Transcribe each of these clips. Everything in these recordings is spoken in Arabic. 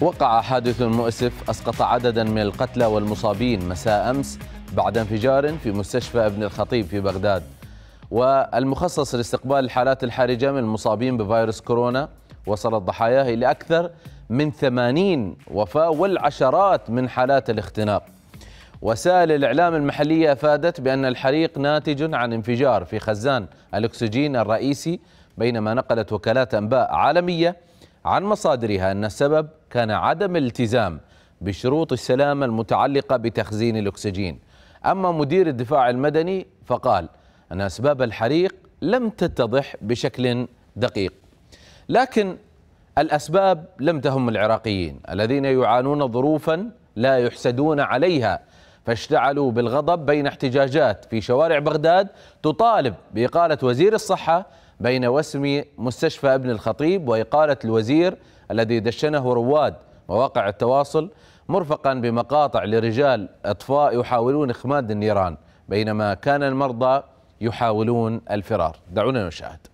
وقع حادث مؤسف أسقط عددا من القتلى والمصابين مساء أمس بعد انفجار في مستشفى ابن الخطيب في بغداد والمخصص لاستقبال الحالات الحرجة من المصابين بفيروس كورونا وصلت ضحاياه إلى أكثر من 80 وفاة والعشرات من حالات الاختناق وسائل الإعلام المحلية أفادت بأن الحريق ناتج عن انفجار في خزان الأكسجين الرئيسي بينما نقلت وكالات أنباء عالمية عن مصادرها أن السبب كان عدم الالتزام بشروط السلامة المتعلقة بتخزين الأكسجين أما مدير الدفاع المدني فقال أن أسباب الحريق لم تتضح بشكل دقيق لكن الأسباب لم تهم العراقيين الذين يعانون ظروفا لا يحسدون عليها فاشتعلوا بالغضب بين احتجاجات في شوارع بغداد تطالب بإقالة وزير الصحة بين وسم مستشفى ابن الخطيب وإقالة الوزير الذي دشنه رواد مواقع التواصل مرفقا بمقاطع لرجال اطفاء يحاولون اخماد النيران بينما كان المرضى يحاولون الفرار دعونا نشاهد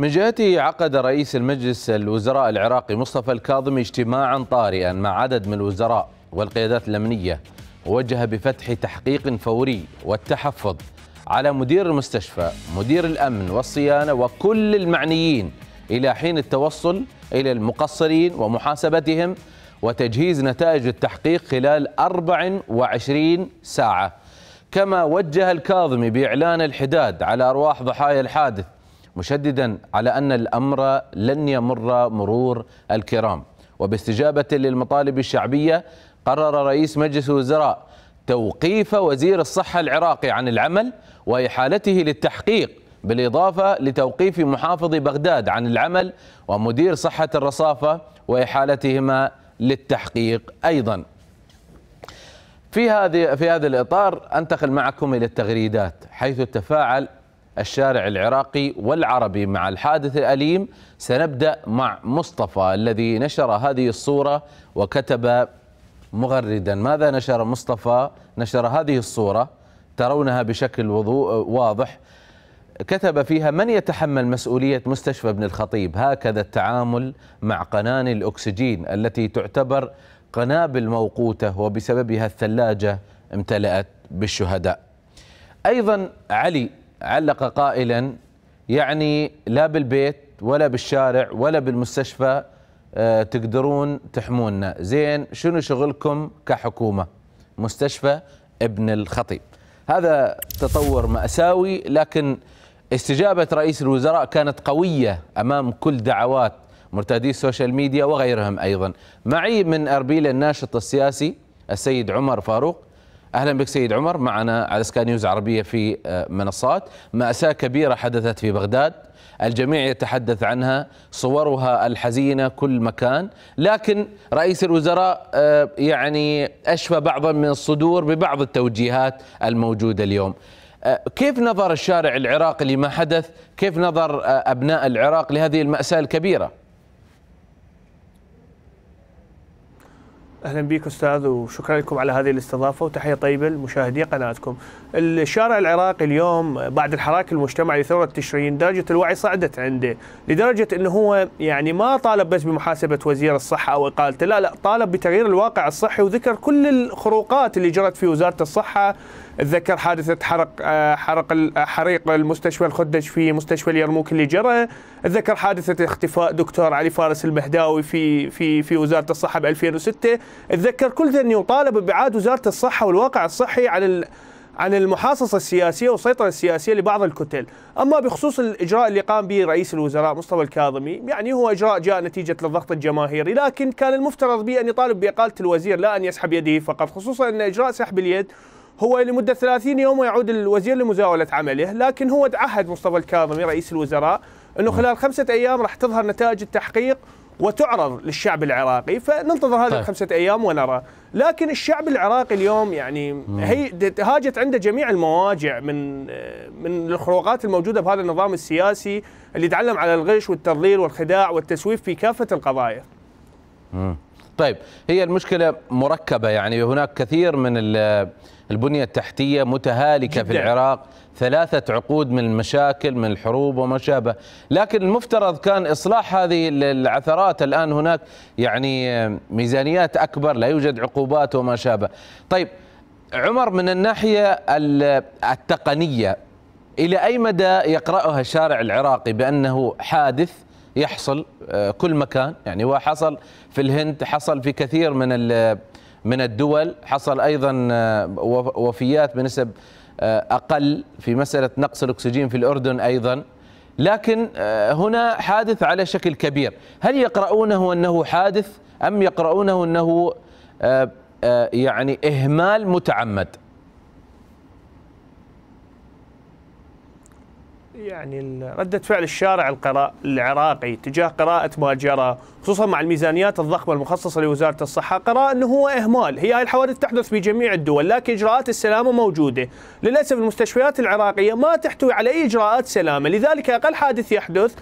من جهته عقد رئيس المجلس الوزراء العراقي مصطفى الكاظم اجتماعا طارئا مع عدد من الوزراء والقيادات الأمنية ووجه بفتح تحقيق فوري والتحفظ على مدير المستشفى مدير الأمن والصيانة وكل المعنيين إلى حين التوصل إلى المقصرين ومحاسبتهم وتجهيز نتائج التحقيق خلال 24 ساعة كما وجه الكاظمي بإعلان الحداد على أرواح ضحايا الحادث مشددا على أن الأمر لن يمر مرور الكرام وباستجابة للمطالب الشعبية قرر رئيس مجلس الوزراء توقيف وزير الصحة العراقي عن العمل وإحالته للتحقيق بالإضافة لتوقيف محافظ بغداد عن العمل ومدير صحة الرصافة وإحالتهما للتحقيق أيضا في هذه في هذا الإطار أنتقل معكم إلى التغريدات حيث تفاعل الشارع العراقي والعربي مع الحادث الأليم سنبدأ مع مصطفى الذي نشر هذه الصورة وكتب مغردا ماذا نشر مصطفى نشر هذه الصورة ترونها بشكل واضح كتب فيها من يتحمل مسؤولية مستشفى ابن الخطيب هكذا التعامل مع قناني الأكسجين التي تعتبر قنابل موقوتة وبسببها الثلاجة امتلأت بالشهداء أيضا علي علق قائلا يعني لا بالبيت ولا بالشارع ولا بالمستشفى آه، تقدرون تحمونا زين شنو شغلكم كحكومة مستشفى ابن الخطيب هذا تطور مأساوي لكن استجابة رئيس الوزراء كانت قوية أمام كل دعوات مرتادي السوشيال ميديا وغيرهم أيضا معي من أربيل الناشط السياسي السيد عمر فاروق اهلا بك سيد عمر معنا على سكاي نيوز عربيه في آه، منصات ماساه كبيره حدثت في بغداد الجميع يتحدث عنها صورها الحزينه كل مكان لكن رئيس الوزراء آه، يعني اشفى بعضا من الصدور ببعض التوجيهات الموجوده اليوم آه، كيف نظر الشارع العراقي لما حدث كيف نظر ابناء العراق لهذه الماساه الكبيره اهلا بك استاذ وشكرا لكم على هذه الاستضافه وتحيه طيبه لمشاهدي قناتكم. الشارع العراقي اليوم بعد الحراك المجتمعي لثوره تشرين درجه الوعي صعدت عنده لدرجه انه هو يعني ما طالب بس بمحاسبه وزير الصحه او اقالته، لا لا طالب بتغيير الواقع الصحي وذكر كل الخروقات اللي جرت في وزاره الصحه اتذكر حادثه حرق آه، حرق آه، حريق المستشفى الخدج في مستشفى اليرموك اللي جرى اتذكر حادثه اختفاء دكتور علي فارس المهداوي في في في وزاره الصحه ب 2006 اتذكر كل ذن يطالب بابعاد وزاره الصحه والواقع الصحي عن عن المحاصصه السياسيه والسيطره السياسيه لبعض الكتل، اما بخصوص الاجراء اللي قام به رئيس الوزراء مصطفى الكاظمي، يعني هو اجراء جاء نتيجه للضغط الجماهيري، لكن كان المفترض به ان يطالب باقاله الوزير لا ان يسحب يده فقط، خصوصا ان اجراء سحب اليد هو لمدة 30 يوم ويعود الوزير لمزاولة عمله لكن هو تعهد مصطفى الكاظمي رئيس الوزراء أنه خلال خمسة أيام راح تظهر نتائج التحقيق وتعرض للشعب العراقي فننتظر هذه طيب. الخمسة أيام ونرى لكن الشعب العراقي اليوم يعني هي هاجت عنده جميع المواجع من من الخروقات الموجودة بهذا النظام السياسي اللي تعلم على الغش والتضليل والخداع والتسويف في كافة القضايا مم. طيب هي المشكله مركبه يعني هناك كثير من البنيه التحتيه متهالكه جدا. في العراق ثلاثه عقود من المشاكل من الحروب وما شابه لكن المفترض كان اصلاح هذه العثرات الان هناك يعني ميزانيات اكبر لا يوجد عقوبات وما شابه طيب عمر من الناحيه التقنيه الى اي مدى يقراها الشارع العراقي بانه حادث يحصل آه، كل مكان يعني وحصل في الهند حصل في كثير من من الدول حصل ايضا آه، وفيات بنسب آه، اقل في مساله نقص الاكسجين في الاردن ايضا لكن هنا حادث على شكل كبير هل يقرؤونه انه حادث ام يقرؤونه انه يعني اهمال متعمد يعني ردة فعل الشارع القراء العراقي تجاه قراءة ما جرى خصوصا مع الميزانيات الضخمة المخصصة لوزارة الصحة قرأ أنه هو إهمال هي هاي الحوادث تحدث بجميع الدول لكن إجراءات السلامة موجودة للأسف المستشفيات العراقية ما تحتوي على أي إجراءات سلامة لذلك أقل حادث يحدث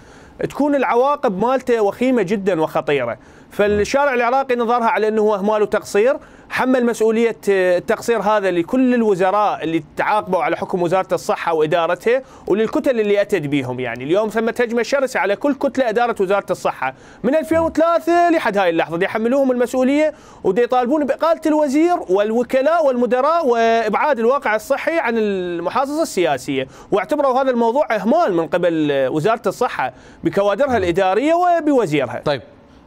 تكون العواقب مالته وخيمة جدا وخطيرة فالشارع العراقي نظرها على أنه هو إهمال وتقصير حمل مسؤولية آه، التقصير هذا لكل الوزراء اللي تعاقبوا على حكم وزارة الصحة وإدارتها وللكتل اللي أتت بيهم يعني اليوم تمت هجمة شرسة على كل كتلة إدارة وزارة الصحة من 2003 لحد هاي اللحظة دي يحملوهم المسؤولية ودي يطالبون بإقالة الوزير والوكلاء والمدراء وإبعاد الواقع الصحي عن المحاصصة السياسية واعتبروا هذا الموضوع إهمال من قبل وزارة الصحة بكوادرها الإدارية وبوزيرها طيب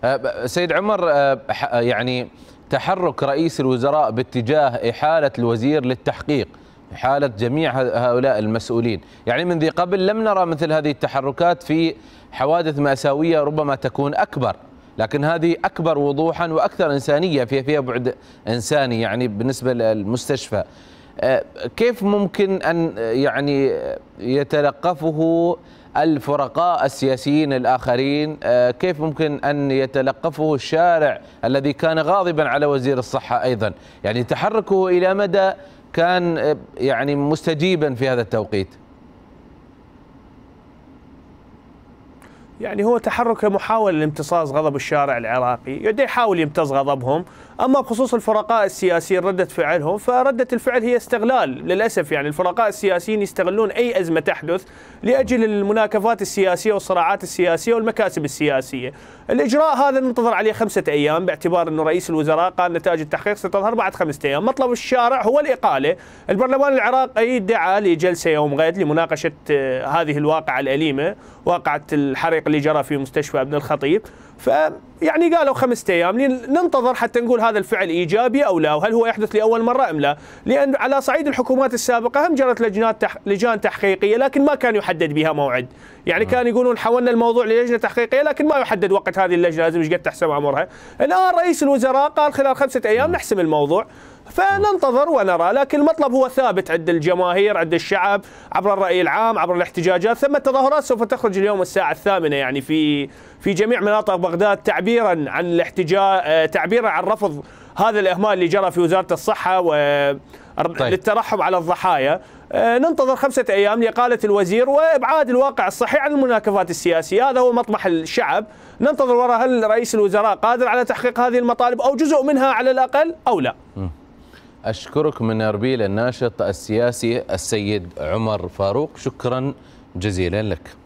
آه، سيد عمر آه، يعني تحرك رئيس الوزراء باتجاه إحالة الوزير للتحقيق إحالة جميع هؤلاء المسؤولين يعني من ذي قبل لم نرى مثل هذه التحركات في حوادث مأساوية ربما تكون أكبر لكن هذه أكبر وضوحا وأكثر إنسانية فيها فيها بعد إنساني يعني بالنسبة للمستشفى آه، كيف ممكن ان آه، يعني آه، يتلقفه الفرقاء السياسيين الاخرين كيف ممكن ان يتلقفه الشارع الذي كان غاضبا على وزير الصحه ايضا يعني تحركه الى مدى كان يعني مستجيبا في هذا التوقيت يعني هو تحرك محاولة لامتصاص غضب الشارع العراقي يدي يحاول يمتص غضبهم أما بخصوص الفرقاء السياسيين ردة فعلهم فردة الفعل هي استغلال للأسف يعني الفرقاء السياسيين يستغلون أي أزمة تحدث لأجل المناكفات السياسية والصراعات السياسية والمكاسب السياسية الإجراء هذا ننتظر عليه خمسة أيام باعتبار أنه رئيس الوزراء قال نتائج التحقيق ستظهر بعد خمسة أيام مطلب الشارع هو الإقالة البرلمان العراقي دعا لجلسة يوم غد لمناقشة آه، هذه الواقعة الأليمة واقعة الحريق اللي جرى في مستشفى ابن الخطيب فيعني قالوا خمسة أيام ننتظر حتى نقول هذا الفعل إيجابي أو لا وهل هو يحدث لأول مرة أم لا لأن على صعيد الحكومات السابقة هم جرت لجنات تح... لجان تحقيقية لكن ما كان يحدد بها موعد يعني كان يقولون حولنا الموضوع للجنه تحقيقيه لكن ما يحدد وقت هذه اللجنه لازم ايش قد تحسم عمرها الان رئيس الوزراء قال خلال خمسه ايام نحسم الموضوع فننتظر ونرى لكن المطلب هو ثابت عند الجماهير عند الشعب عبر الرأي العام عبر الاحتجاجات ثم التظاهرات سوف تخرج اليوم الساعة الثامنة يعني في في جميع مناطق بغداد تعبيرا عن الاحتجاج آه، تعبيرا عن رفض هذا الإهمال اللي جرى في وزارة الصحة و آه، طيب. للترحم على الضحايا آه، ننتظر خمسة أيام لإقالة الوزير وإبعاد الواقع الصحي عن المناكفات السياسية هذا هو مطمح الشعب ننتظر وراء هل رئيس الوزراء قادر على تحقيق هذه المطالب أو جزء منها على الأقل أو لا م. أشكرك من أربيل الناشط السياسي السيد عمر فاروق شكرا جزيلا لك